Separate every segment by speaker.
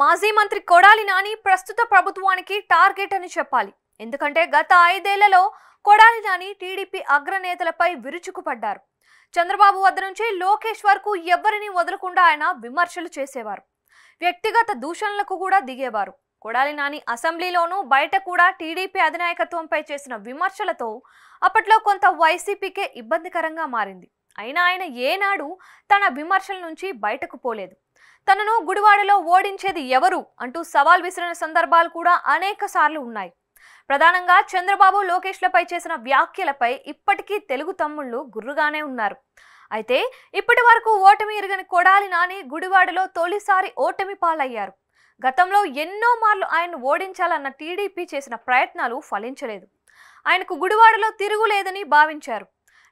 Speaker 1: మాజీ మంత్రి కొడాలి నాని ప్రస్తుత ప్రభుత్వానికి టార్గెట్ అని చెప్పాలి ఎందుకంటే గత ఐదేళ్లలో కొడాలి నాని టీడీపీ అగ్రనేతలపై విరుచుకుపడ్డారు చంద్రబాబు వద్ద నుంచి లోకేష్ వరకు ఎవ్వరిని వదలకుండా ఆయన విమర్శలు చేసేవారు వ్యక్తిగత దూషణలకు కూడా దిగేవారు కొడాలి నాని అసెంబ్లీలోనూ బయట కూడా టీడీపీ అధినాయకత్వంపై చేసిన విమర్శలతో అప్పట్లో కొంత వైసీపీకే ఇబ్బందికరంగా మారింది అయినా ఆయన ఏనాడు తన విమర్శల నుంచి బయటకు పోలేదు తనను గుడివాడలో ఓడించేది ఎవరు అంటూ సవాల్ విసిరిన సందర్భాలు కూడా అనేక సార్లు ఉన్నాయి ప్రధానంగా చంద్రబాబు లోకేష్లపై చేసిన వ్యాఖ్యలపై ఇప్పటికీ తెలుగు తమ్ముళ్ళు గుర్రుగానే ఉన్నారు అయితే ఇప్పటి వరకు ఓటమి ఎరగని కొడాలి నాని గుడివాడలో తొలిసారి ఓటమి పాలయ్యారు గతంలో ఎన్నో మార్లు ఆయన్ను ఓడించాలన్న టీడీపీ చేసిన ప్రయత్నాలు ఫలించలేదు ఆయనకు గుడివాడలో తిరుగులేదని భావించారు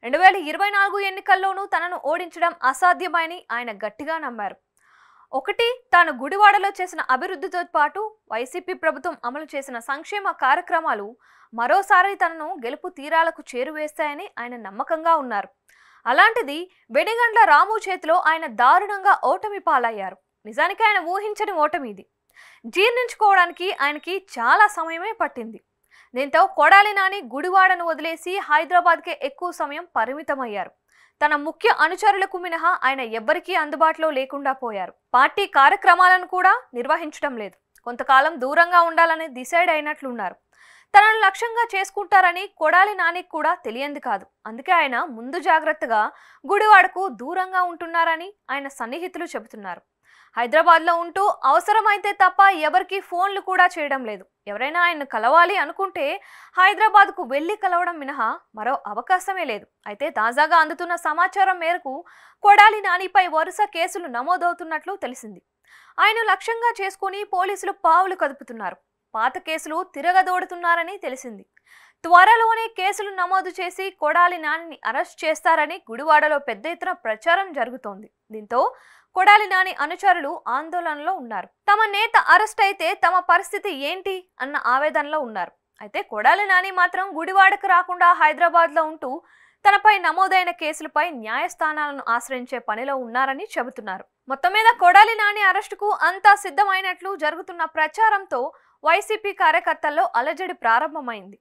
Speaker 1: రెండు వేల ఇరవై నాలుగు ఎన్నికల్లోనూ తనను ఓడించడం అసాధ్యమని ఆయన గట్టిగా నమ్మారు ఒకటి తాను గుడివాడలో చేసిన అభివృద్ధితో పాటు వైసీపీ ప్రభుత్వం అమలు చేసిన సంక్షేమ కార్యక్రమాలు మరోసారి తనను గెలుపు తీరాలకు చేరువేస్తాయని ఆయన నమ్మకంగా ఉన్నారు అలాంటిది వెనిగండ్ల రాము చేతిలో ఆయన దారుణంగా ఓటమి పాలయ్యారు నిజానికి ఆయన ఊహించని ఓటమి ఇది జీర్ణించుకోవడానికి ఆయనకి చాలా సమయమే పట్టింది దీంతో కొడాలి నాని గుడివాడను వదిలేసి హైదరాబాద్కే ఎక్కువ సమయం పరిమితమయ్యారు తన ముఖ్య అనుచరులకు మినహా ఆయన ఎవ్వరికీ అందుబాటులో లేకుండా పోయారు పార్టీ కార్యక్రమాలను కూడా నిర్వహించడం లేదు కొంతకాలం దూరంగా ఉండాలని డిసైడ్ అయినట్లున్నారు తనను లక్ష్యంగా చేసుకుంటారని కొడాలి నానికి కూడా తెలియంది కాదు అందుకే ఆయన ముందు జాగ్రత్తగా గుడివాడకు దూరంగా ఉంటున్నారని ఆయన సన్నిహితులు చెబుతున్నారు హైదరాబాద్లో ఉంటూ అవసరమైతే తప్ప ఎవరికి ఫోన్లు కూడా చేయడం లేదు ఎవరైనా ఆయన్ను కలవాలి అనుకుంటే హైదరాబాద్కు వెళ్ళి కలవడం మినహా మరో అవకాశమే లేదు అయితే తాజాగా అందుతున్న సమాచారం మేరకు కొడాలి నానిపై వరుస కేసులు నమోదవుతున్నట్లు తెలిసింది ఆయన లక్ష్యంగా చేసుకుని పోలీసులు పావులు కదుపుతున్నారు పాత కేసులు తిరగదోడుతున్నారని తెలిసింది త్వరలోనే కేసులు నమోదు చేసి కొడాలి నానిని అరెస్ట్ చేస్తారని గుడివాడలో పెద్ద ఎత్తున ప్రచారం జరుగుతోంది దీంతో కొడాలి నాని అనుచరులు ఆందోళనలో ఉన్నారు తమ నేత అరెస్ట్ అయితే తమ పరిస్థితి ఏంటి అన్న ఆవేదనలో ఉన్నారు అయితే కొడాలి నాని మాత్రం గుడివాడకు రాకుండా హైదరాబాద్లో ఉంటూ తనపై నమోదైన కేసులపై న్యాయస్థానాలను ఆశ్రయించే పనిలో ఉన్నారని చెబుతున్నారు మొత్తం మీద కొడాలి నాని అరెస్టుకు అంతా సిద్ధమైనట్లు జరుగుతున్న ప్రచారంతో వైసీపీ కార్యకర్తల్లో అలజడి ప్రారంభమైంది